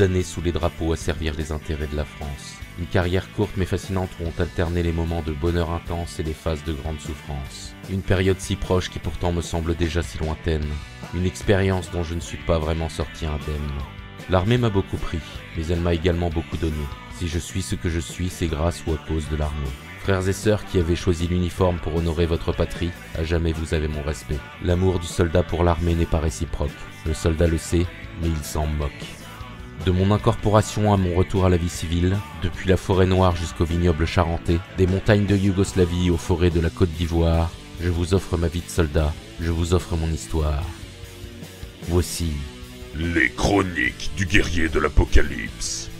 années sous les drapeaux à servir les intérêts de la France. Une carrière courte mais fascinante où ont alterné les moments de bonheur intense et les phases de grande souffrance. Une période si proche qui pourtant me semble déjà si lointaine. Une expérience dont je ne suis pas vraiment sorti indemne. L'armée m'a beaucoup pris, mais elle m'a également beaucoup donné. Si je suis ce que je suis, c'est grâce ou à cause de l'armée. Frères et sœurs qui avez choisi l'uniforme pour honorer votre patrie, à jamais vous avez mon respect. L'amour du soldat pour l'armée n'est pas réciproque. Le soldat le sait, mais il s'en moque. De mon incorporation à mon retour à la vie civile, depuis la forêt noire jusqu'au vignoble charentais, des montagnes de Yougoslavie aux forêts de la Côte d'Ivoire, je vous offre ma vie de soldat, je vous offre mon histoire. Voici les chroniques du guerrier de l'Apocalypse.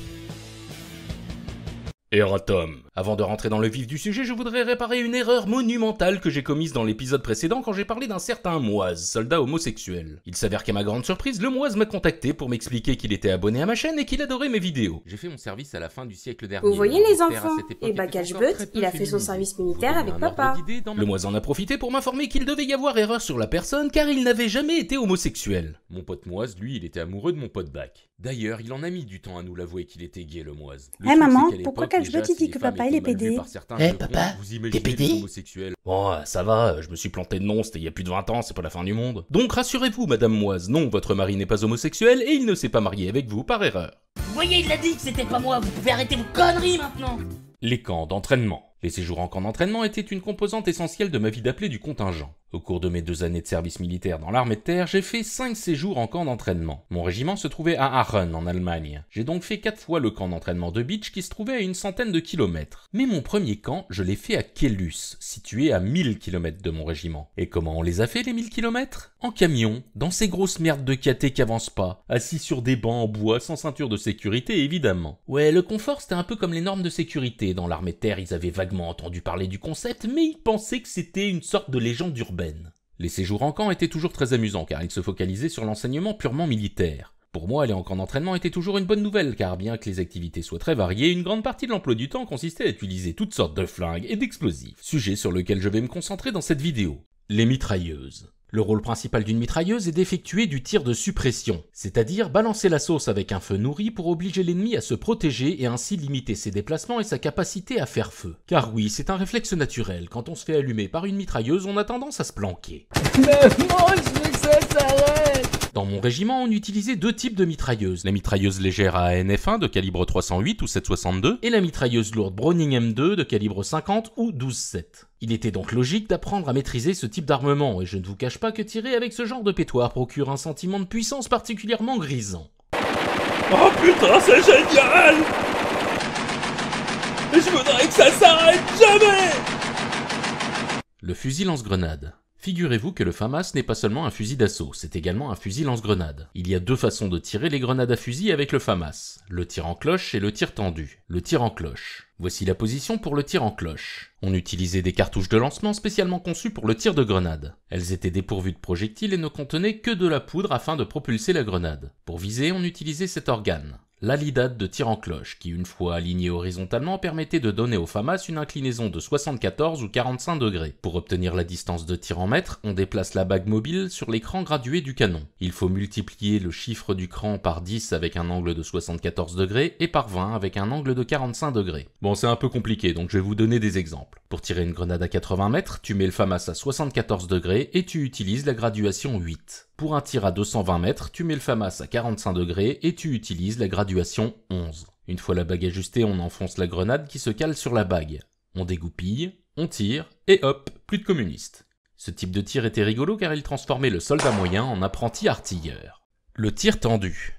Eratom, avant de rentrer dans le vif du sujet, je voudrais réparer une erreur monumentale que j'ai commise dans l'épisode précédent quand j'ai parlé d'un certain Moise, soldat homosexuel. Il s'avère qu'à ma grande surprise, le Moise m'a contacté pour m'expliquer qu'il était abonné à ma chaîne et qu'il adorait mes vidéos. J'ai fait mon service à la fin du siècle dernier. Vous voyez les enfants Et bah But, il a fait son service militaire avec papa. Le Moise en a profité pour m'informer qu'il devait y avoir erreur sur la personne car il n'avait jamais été homosexuel. Mon pote Moise, lui, il était amoureux de mon pote Bac. D'ailleurs, il en a mis du temps à nous l'avouer qu'il était gay, le Moise. Eh maman, pourquoi Gashbut il dit que papa eh, papa, il Eh, papa, t'es Bon, euh, ça va, euh, je me suis planté de nom, c'était il y a plus de 20 ans, c'est pas la fin du monde. Donc rassurez-vous, madame Moise, non, votre mari n'est pas homosexuel et il ne s'est pas marié avec vous par erreur. Vous voyez, il l'a dit que c'était pas moi, vous pouvez arrêter vos conneries maintenant Les camps d'entraînement. Les séjours en camp d'entraînement étaient une composante essentielle de ma vie d'appelé du contingent. Au cours de mes deux années de service militaire dans l'armée de terre, j'ai fait cinq séjours en camp d'entraînement. Mon régiment se trouvait à Aachen, en Allemagne. J'ai donc fait quatre fois le camp d'entraînement de Beach qui se trouvait à une centaine de kilomètres. Mais mon premier camp, je l'ai fait à Kellus, situé à 1000 kilomètres de mon régiment. Et comment on les a fait les 1000 kilomètres En camion, dans ces grosses merdes de caté qui avancent pas, assis sur des bancs en bois sans ceinture de sécurité évidemment. Ouais, le confort c'était un peu comme les normes de sécurité. Dans l'armée de terre, ils avaient vaguement entendu parler du concept, mais ils pensaient que c'était une sorte de légende urbaine les séjours en camp étaient toujours très amusants car ils se focalisaient sur l'enseignement purement militaire. Pour moi, aller en camp d'entraînement était toujours une bonne nouvelle car bien que les activités soient très variées, une grande partie de l'emploi du temps consistait à utiliser toutes sortes de flingues et d'explosifs, sujet sur lequel je vais me concentrer dans cette vidéo. Les mitrailleuses. Le rôle principal d'une mitrailleuse est d'effectuer du tir de suppression, c'est-à-dire balancer la sauce avec un feu nourri pour obliger l'ennemi à se protéger et ainsi limiter ses déplacements et sa capacité à faire feu. Car oui, c'est un réflexe naturel, quand on se fait allumer par une mitrailleuse, on a tendance à se planquer. ça dans mon régiment, on utilisait deux types de mitrailleuses. La mitrailleuse légère ANF1 de calibre 308 ou 7,62 et la mitrailleuse lourde Browning M2 de calibre 50 ou 12,7. Il était donc logique d'apprendre à maîtriser ce type d'armement, et je ne vous cache pas que tirer avec ce genre de pétoir procure un sentiment de puissance particulièrement grisant. Oh putain, c'est génial Je voudrais que ça s'arrête jamais le fusil lance-grenade. Figurez-vous que le FAMAS n'est pas seulement un fusil d'assaut, c'est également un fusil lance-grenade. Il y a deux façons de tirer les grenades à fusil avec le FAMAS, le tir en cloche et le tir tendu. Le tir en cloche. Voici la position pour le tir en cloche. On utilisait des cartouches de lancement spécialement conçues pour le tir de grenade. Elles étaient dépourvues de projectiles et ne contenaient que de la poudre afin de propulser la grenade. Pour viser, on utilisait cet organe l'alidade de tir en cloche, qui une fois alignée horizontalement permettait de donner au FAMAS une inclinaison de 74 ou 45 degrés. Pour obtenir la distance de tir en mètres, on déplace la bague mobile sur l'écran gradué du canon. Il faut multiplier le chiffre du cran par 10 avec un angle de 74 degrés et par 20 avec un angle de 45 degrés. Bon, c'est un peu compliqué, donc je vais vous donner des exemples. Pour tirer une grenade à 80 mètres, tu mets le FAMAS à 74 degrés et tu utilises la graduation 8. Pour un tir à 220 mètres, tu mets le FAMAS à 45 degrés et tu utilises la graduation 11. Une fois la bague ajustée, on enfonce la grenade qui se cale sur la bague. On dégoupille, on tire, et hop, plus de communistes. Ce type de tir était rigolo car il transformait le soldat moyen en apprenti artilleur. Le tir tendu.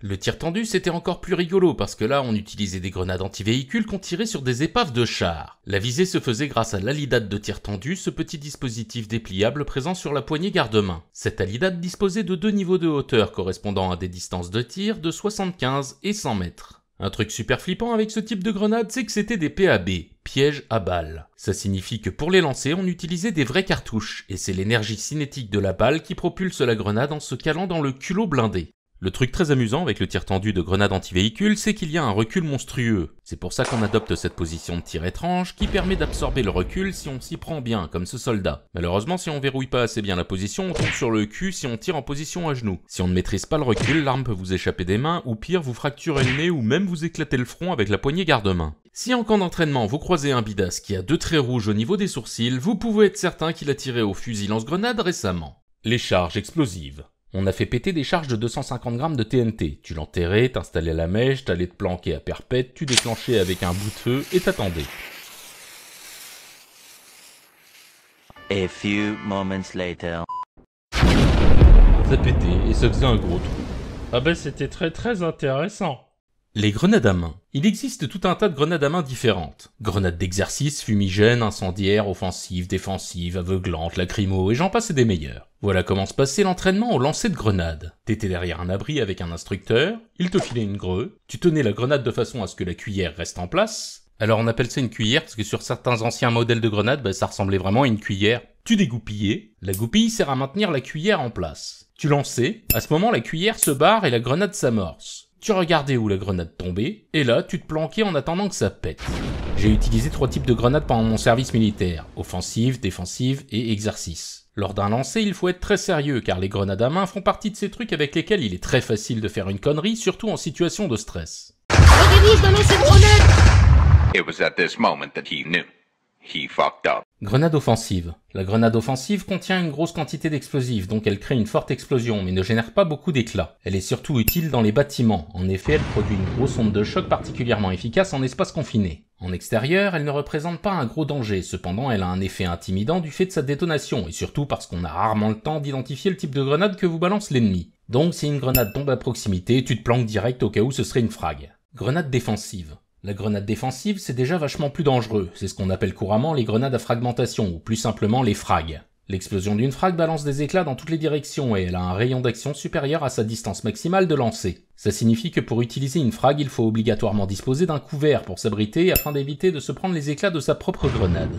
Le tir tendu, c'était encore plus rigolo parce que là, on utilisait des grenades anti-véhicules qu'on tirait sur des épaves de chars. La visée se faisait grâce à l'alidate de tir tendu, ce petit dispositif dépliable présent sur la poignée garde-main. Cette alidate disposait de deux niveaux de hauteur correspondant à des distances de tir de 75 et 100 mètres. Un truc super flippant avec ce type de grenade, c'est que c'était des PAB, pièges à balles. Ça signifie que pour les lancer, on utilisait des vraies cartouches, et c'est l'énergie cinétique de la balle qui propulse la grenade en se calant dans le culot blindé. Le truc très amusant avec le tir tendu de grenade anti-véhicule, c'est qu'il y a un recul monstrueux. C'est pour ça qu'on adopte cette position de tir étrange qui permet d'absorber le recul si on s'y prend bien, comme ce soldat. Malheureusement, si on verrouille pas assez bien la position, on tombe sur le cul si on tire en position à genoux. Si on ne maîtrise pas le recul, l'arme peut vous échapper des mains, ou pire, vous fracturer le nez ou même vous éclater le front avec la poignée garde-main. Si en camp d'entraînement vous croisez un bidas qui a deux traits rouges au niveau des sourcils, vous pouvez être certain qu'il a tiré au fusil lance-grenade récemment. Les charges explosives. On a fait péter des charges de 250 grammes de TNT. Tu l'enterrais, t'installais la mèche, t'allais te planquer à perpète, tu déclenchais avec un bout de feu et t'attendais. A few Ça et ça faisait un gros trou. Ah ben c'était très très intéressant. Les grenades à main. Il existe tout un tas de grenades à main différentes. Grenades d'exercice, fumigènes, incendiaires, offensives, défensives, aveuglantes, lacrymo, et j'en passe des meilleurs. Voilà comment se passait l'entraînement au lancer de grenades. T'étais derrière un abri avec un instructeur, il te filait une greu, tu tenais la grenade de façon à ce que la cuillère reste en place. Alors on appelle ça une cuillère parce que sur certains anciens modèles de grenades, ben, ça ressemblait vraiment à une cuillère. Tu dégoupillais, la goupille sert à maintenir la cuillère en place. Tu lançais, à ce moment la cuillère se barre et la grenade s'amorce tu regardais où la grenade tombait, et là, tu te planquais en attendant que ça pète. J'ai utilisé trois types de grenades pendant mon service militaire, offensive, défensive et exercice. Lors d'un lancer, il faut être très sérieux car les grenades à main font partie de ces trucs avec lesquels il est très facile de faire une connerie, surtout en situation de stress. Grenade offensive. La grenade offensive contient une grosse quantité d'explosifs, donc elle crée une forte explosion, mais ne génère pas beaucoup d'éclats. Elle est surtout utile dans les bâtiments. En effet, elle produit une grosse onde de choc particulièrement efficace en espace confiné. En extérieur, elle ne représente pas un gros danger, cependant elle a un effet intimidant du fait de sa détonation, et surtout parce qu'on a rarement le temps d'identifier le type de grenade que vous balance l'ennemi. Donc si une grenade tombe à proximité, tu te planques direct au cas où ce serait une frag. Grenade défensive. La grenade défensive, c'est déjà vachement plus dangereux. C'est ce qu'on appelle couramment les grenades à fragmentation, ou plus simplement les frags. L'explosion d'une frag balance des éclats dans toutes les directions et elle a un rayon d'action supérieur à sa distance maximale de lancer. Ça signifie que pour utiliser une frag, il faut obligatoirement disposer d'un couvert pour s'abriter afin d'éviter de se prendre les éclats de sa propre grenade.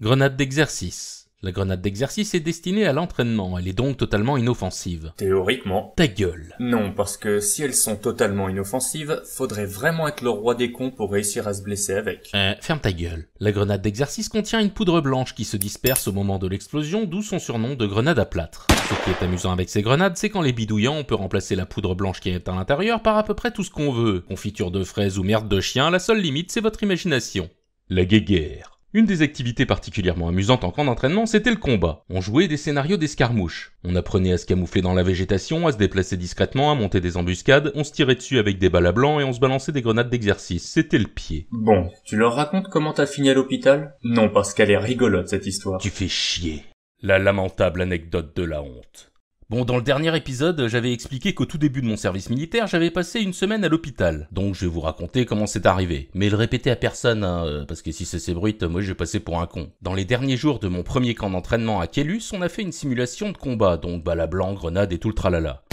Grenade d'exercice. La grenade d'exercice est destinée à l'entraînement, elle est donc totalement inoffensive. Théoriquement. Ta gueule. Non, parce que si elles sont totalement inoffensives, faudrait vraiment être le roi des cons pour réussir à se blesser avec. Euh, ferme ta gueule. La grenade d'exercice contient une poudre blanche qui se disperse au moment de l'explosion, d'où son surnom de grenade à plâtre. Ce qui est amusant avec ces grenades, c'est qu'en les bidouillant, on peut remplacer la poudre blanche qui est à l'intérieur par à peu près tout ce qu'on veut. Confiture de fraises ou merde de chien, la seule limite c'est votre imagination. La guéguerre. Une des activités particulièrement amusantes en camp d'entraînement, c'était le combat. On jouait des scénarios d'escarmouches. On apprenait à se camoufler dans la végétation, à se déplacer discrètement, à monter des embuscades, on se tirait dessus avec des balles à blanc et on se balançait des grenades d'exercice. C'était le pied. Bon, tu leur racontes comment t'as fini à l'hôpital Non, parce qu'elle est rigolote cette histoire. Tu fais chier. La lamentable anecdote de la honte. Bon, dans le dernier épisode, j'avais expliqué qu'au tout début de mon service militaire, j'avais passé une semaine à l'hôpital. Donc je vais vous raconter comment c'est arrivé. Mais le répéter à personne, hein, euh, parce que si c'est ces bruits, moi vais passer pour un con. Dans les derniers jours de mon premier camp d'entraînement à Kellus, on a fait une simulation de combat, donc bala blanc, grenade et tout le tralala.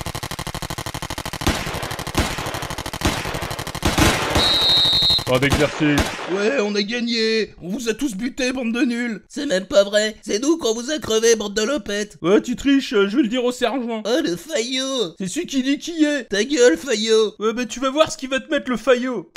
Avec d'exercice. Ouais, on a gagné. On vous a tous buté, bande de nuls. C'est même pas vrai. C'est nous qu'on vous a crevé, bande de lopettes. Ouais, tu triches. je vais le dire au sergent. Oh, le faillot C'est celui qui dit qui est. Ta gueule, faillot Ouais, bah tu vas voir ce qui va te mettre, le faillot.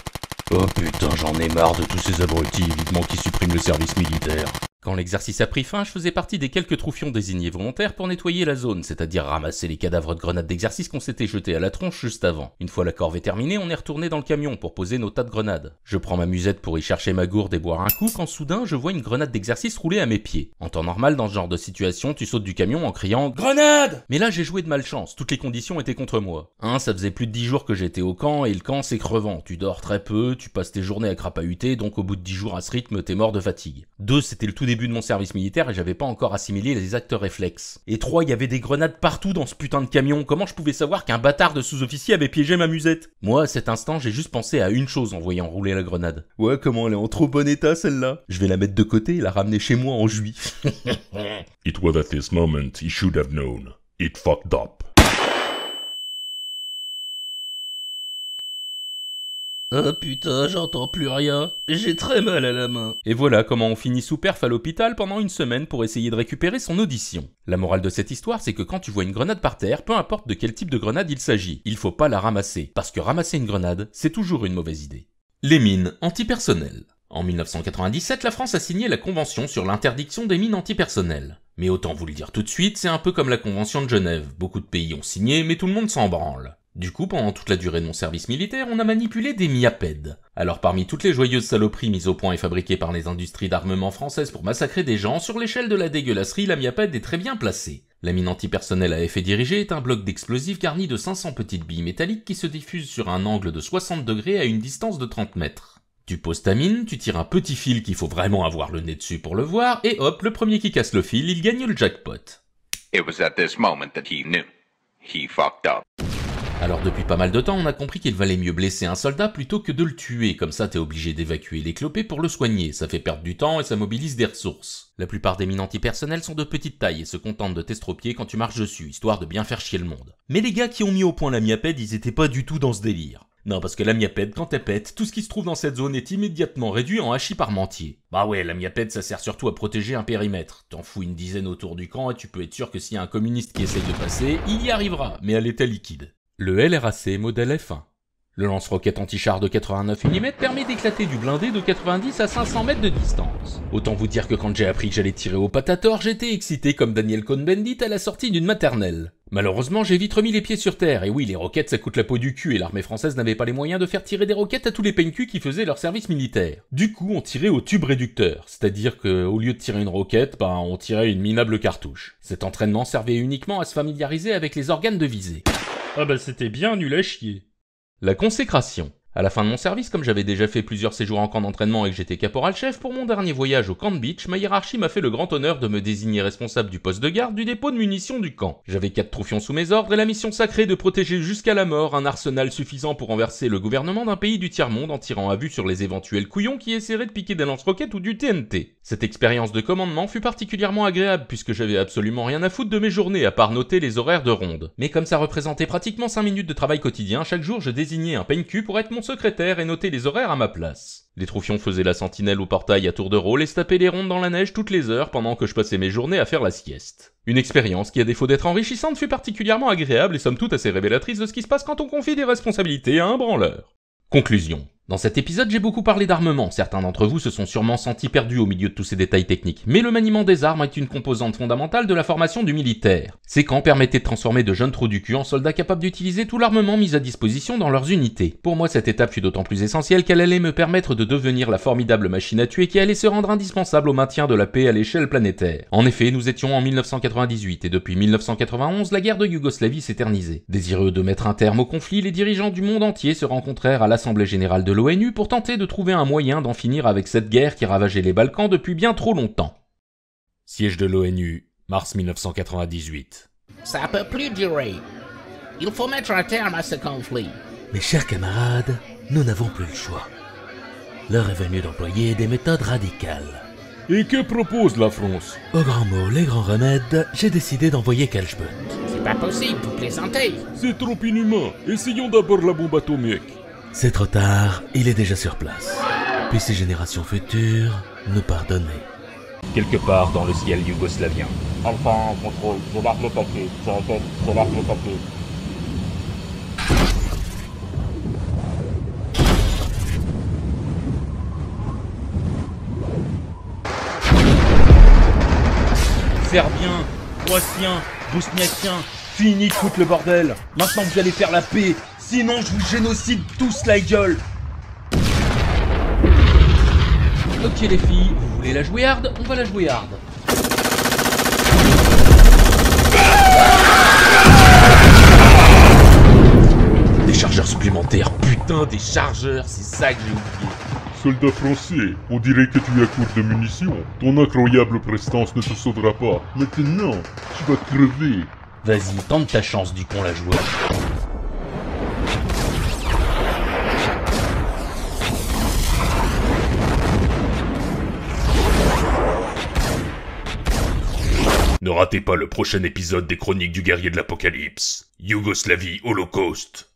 Oh putain, j'en ai marre de tous ces abrutis, évidemment qui suppriment le service militaire. Quand l'exercice a pris fin, je faisais partie des quelques troufions désignés volontaires pour nettoyer la zone, c'est-à-dire ramasser les cadavres de grenades d'exercice qu'on s'était jetés à la tronche juste avant. Une fois la corvée terminée, on est retourné dans le camion pour poser nos tas de grenades. Je prends ma musette pour y chercher ma gourde et boire un coup quand soudain je vois une grenade d'exercice rouler à mes pieds. En temps normal, dans ce genre de situation, tu sautes du camion en criant Grenade Mais là j'ai joué de malchance, toutes les conditions étaient contre moi. 1. Ça faisait plus de 10 jours que j'étais au camp et le camp c'est crevant, tu dors très peu, tu passes tes journées à crapahuter, donc au bout de 10 jours à ce rythme t'es mort de fatigue. 2. C'était le tout de mon service militaire et j'avais pas encore assimilé les acteurs réflexes. Et 3, il y avait des grenades partout dans ce putain de camion, comment je pouvais savoir qu'un bâtard de sous-officier avait piégé ma musette Moi, à cet instant, j'ai juste pensé à une chose en voyant rouler la grenade. Ouais, comment elle est en trop bon état celle-là Je vais la mettre de côté et la ramener chez moi en juif. It was at this moment he should have known. It fucked up. Ah putain, j'entends plus rien. J'ai très mal à la main. Et voilà comment on finit sous perf à l'hôpital pendant une semaine pour essayer de récupérer son audition. La morale de cette histoire, c'est que quand tu vois une grenade par terre, peu importe de quel type de grenade il s'agit, il faut pas la ramasser. Parce que ramasser une grenade, c'est toujours une mauvaise idée. Les mines antipersonnelles. En 1997, la France a signé la Convention sur l'interdiction des mines antipersonnelles. Mais autant vous le dire tout de suite, c'est un peu comme la Convention de Genève. Beaucoup de pays ont signé, mais tout le monde s'en branle. Du coup, pendant toute la durée de mon service militaire, on a manipulé des miapèdes. Alors parmi toutes les joyeuses saloperies mises au point et fabriquées par les industries d'armement françaises pour massacrer des gens, sur l'échelle de la dégueulasserie, la miapède est très bien placée. La mine antipersonnelle à effet dirigé est un bloc d'explosifs garni de 500 petites billes métalliques qui se diffusent sur un angle de 60 degrés à une distance de 30 mètres. Tu poses ta mine, tu tires un petit fil qu'il faut vraiment avoir le nez dessus pour le voir, et hop, le premier qui casse le fil, il gagne le jackpot. moment alors depuis pas mal de temps, on a compris qu'il valait mieux blesser un soldat plutôt que de le tuer, comme ça t'es obligé d'évacuer les clopés pour le soigner, ça fait perdre du temps et ça mobilise des ressources. La plupart des mines antipersonnelles sont de petite taille et se contentent de t'estropier quand tu marches dessus, histoire de bien faire chier le monde. Mais les gars qui ont mis au point la miapède, ils étaient pas du tout dans ce délire. Non, parce que la miapède, quand elle pète, tout ce qui se trouve dans cette zone est immédiatement réduit en hachis parmentier. Bah ouais, la miapède, ça sert surtout à protéger un périmètre. T'en fous une dizaine autour du camp et tu peux être sûr que s'il y a un communiste qui essaye de passer, il y arrivera, mais à l'état liquide. Le LRAC modèle F1. Le lance-roquette anti-char de 89 mm permet d'éclater du blindé de 90 à 500 mètres de distance. Autant vous dire que quand j'ai appris que j'allais tirer au patator, j'étais excité comme Daniel Cohn-Bendit à la sortie d'une maternelle. Malheureusement, j'ai vite remis les pieds sur terre, et oui, les roquettes ça coûte la peau du cul, et l'armée française n'avait pas les moyens de faire tirer des roquettes à tous les peignes qui faisaient leur service militaire. Du coup, on tirait au tube réducteur, c'est-à-dire que, au lieu de tirer une roquette, ben, on tirait une minable cartouche. Cet entraînement servait uniquement à se familiariser avec les organes de visée. Ah bah c'était bien nul à chier. La consécration. À la fin de mon service, comme j'avais déjà fait plusieurs séjours en camp d'entraînement et que j'étais caporal-chef, pour mon dernier voyage au camp de beach, ma hiérarchie m'a fait le grand honneur de me désigner responsable du poste de garde du dépôt de munitions du camp. J'avais quatre troufions sous mes ordres et la mission sacrée de protéger jusqu'à la mort un arsenal suffisant pour renverser le gouvernement d'un pays du tiers-monde en tirant à vue sur les éventuels couillons qui essaieraient de piquer des lance-roquettes ou du TNT. Cette expérience de commandement fut particulièrement agréable puisque j'avais absolument rien à foutre de mes journées à part noter les horaires de ronde. Mais comme ça représentait pratiquement 5 minutes de travail quotidien, chaque jour je désignais un cul pour être mon secrétaire et noter les horaires à ma place. Les troufions faisaient la sentinelle au portail à tour de rôle et se tapaient les rondes dans la neige toutes les heures pendant que je passais mes journées à faire la sieste. Une expérience qui, à défaut d'être enrichissante, fut particulièrement agréable et somme toute assez révélatrice de ce qui se passe quand on confie des responsabilités à un branleur. Conclusion. Dans cet épisode, j'ai beaucoup parlé d'armement. Certains d'entre vous se sont sûrement sentis perdus au milieu de tous ces détails techniques. Mais le maniement des armes est une composante fondamentale de la formation du militaire. Ces camps permettaient de transformer de jeunes trous du cul en soldats capables d'utiliser tout l'armement mis à disposition dans leurs unités. Pour moi, cette étape fut d'autant plus essentielle qu'elle allait me permettre de devenir la formidable machine à tuer qui allait se rendre indispensable au maintien de la paix à l'échelle planétaire. En effet, nous étions en 1998 et depuis 1991, la guerre de Yougoslavie s'éternisait. Désireux de mettre un terme au conflit, les dirigeants du monde entier se rencontrèrent à l'Assemblée générale de l'ONU pour tenter de trouver un moyen d'en finir avec cette guerre qui ravageait les Balkans depuis bien trop longtemps. Siège de l'ONU, mars 1998. Ça peut plus durer. Il faut mettre un terme à ce conflit. Mes chers camarades, nous n'avons plus le choix. L'heure est venue d'employer des méthodes radicales. Et que propose la France Au grand mot, les grands remèdes, j'ai décidé d'envoyer Kelchbutt. C'est pas possible, vous plaisantez C'est trop inhumain. Essayons d'abord la bombe atomique. C'est trop tard, il est déjà sur place. Puis ces générations futures nous pardonner. Quelque part dans le ciel yougoslavien. Enfin, contrôle, je marque le papier. Je répète, je le papier. Serbien, fini tout le bordel Maintenant vous allez faire la paix Sinon, je vous génocide tous la gueule. Ok les filles, vous voulez la jouer hard On va la jouer hard. Des chargeurs supplémentaires, putain des chargeurs, c'est ça que j'ai oublié. Soldat français, on dirait que tu as à court de munitions. Ton incroyable prestance ne te sauvera pas. Maintenant, tu vas crever. Vas-y, tente ta chance, du con la joueur. Ne ratez pas le prochain épisode des Chroniques du Guerrier de l'Apocalypse, Yougoslavie Holocauste.